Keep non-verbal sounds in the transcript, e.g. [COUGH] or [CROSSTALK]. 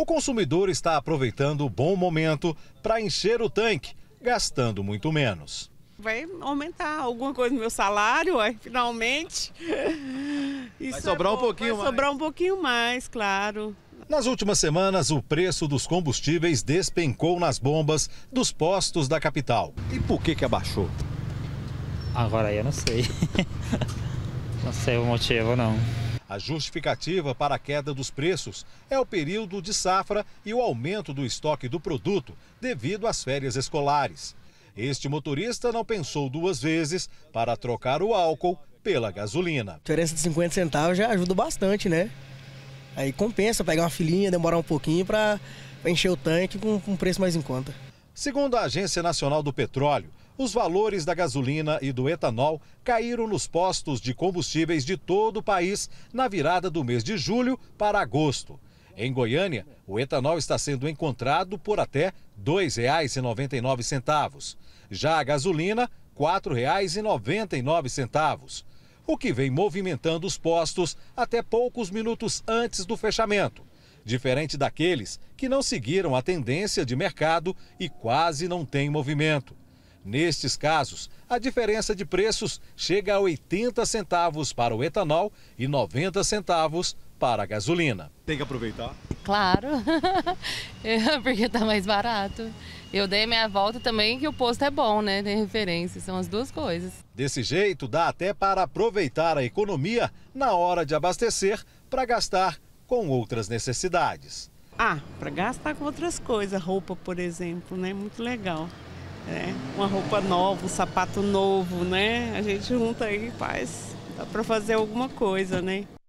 o consumidor está aproveitando o bom momento para encher o tanque, gastando muito menos. Vai aumentar alguma coisa no meu salário, ué, finalmente. Isso é vai sobrar é um pouquinho vai mais. sobrar um pouquinho mais, claro. Nas últimas semanas, o preço dos combustíveis despencou nas bombas dos postos da capital. E por que que abaixou? Agora eu não sei. [LAUGHS] não sei o motivo, não. A justificativa para a queda dos preços é o período de safra e o aumento do estoque do produto devido às férias escolares. Este motorista não pensou duas vezes para trocar o álcool pela gasolina. A diferença de 50 centavos já ajuda bastante, né? Aí compensa pegar uma filinha, demorar um pouquinho para encher o tanque com um preço mais em conta. Segundo a Agência Nacional do Petróleo, os valores da gasolina e do etanol caíram nos postos de combustíveis de todo o país na virada do mês de julho para agosto. Em Goiânia, o etanol está sendo encontrado por até R$ 2,99. Já a gasolina, R$ 4,99. O que vem movimentando os postos até poucos minutos antes do fechamento diferente daqueles que não seguiram a tendência de mercado e quase não têm movimento. Nestes casos, a diferença de preços chega a 80 centavos para o etanol e 90 centavos para a gasolina. Tem que aproveitar? Claro, [LAUGHS] porque está mais barato. Eu dei minha volta também que o posto é bom, né? Tem referência, são as duas coisas. Desse jeito, dá até para aproveitar a economia na hora de abastecer para gastar com outras necessidades. Ah, para gastar com outras coisas, roupa, por exemplo, né? Muito legal. Né? Uma roupa nova, um sapato novo, né? A gente junta aí e faz. Dá para fazer alguma coisa, né?